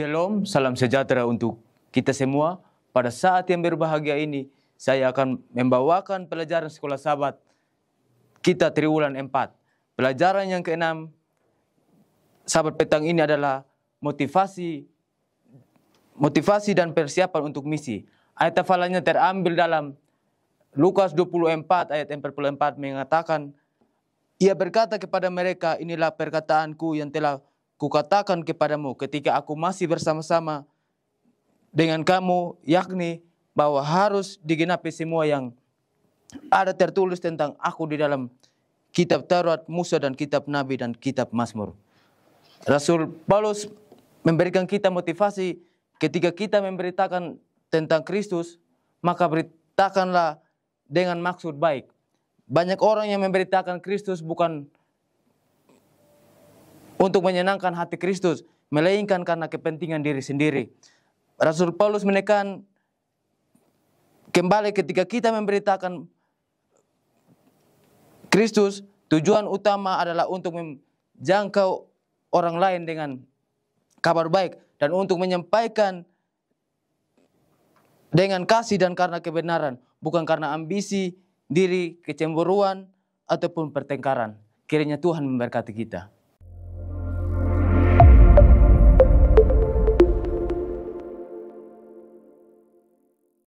Shalom, salam sejahtera untuk kita semua. Pada saat yang berbahagia ini, saya akan membawakan pelajaran sekolah sahabat kita triwulan empat Pelajaran yang keenam sahabat petang ini adalah motivasi motivasi dan persiapan untuk misi. Ayat hafalannya terambil dalam Lukas 24 ayat 44 mengatakan, Ia berkata kepada mereka, inilah perkataanku yang telah kukatakan kepadamu ketika aku masih bersama-sama dengan kamu, yakni bahwa harus digenapi semua yang ada tertulis tentang aku di dalam kitab Taurat, Musa dan kitab Nabi dan kitab Mazmur. Rasul Paulus memberikan kita motivasi ketika kita memberitakan tentang Kristus, maka beritakanlah dengan maksud baik. Banyak orang yang memberitakan Kristus bukan untuk menyenangkan hati Kristus, melainkan karena kepentingan diri sendiri. Rasul Paulus menekan kembali ketika kita memberitakan Kristus, tujuan utama adalah untuk menjangkau orang lain dengan kabar baik dan untuk menyampaikan dengan kasih dan karena kebenaran, bukan karena ambisi, diri, kecemburuan, ataupun pertengkaran. Kiranya Tuhan memberkati kita.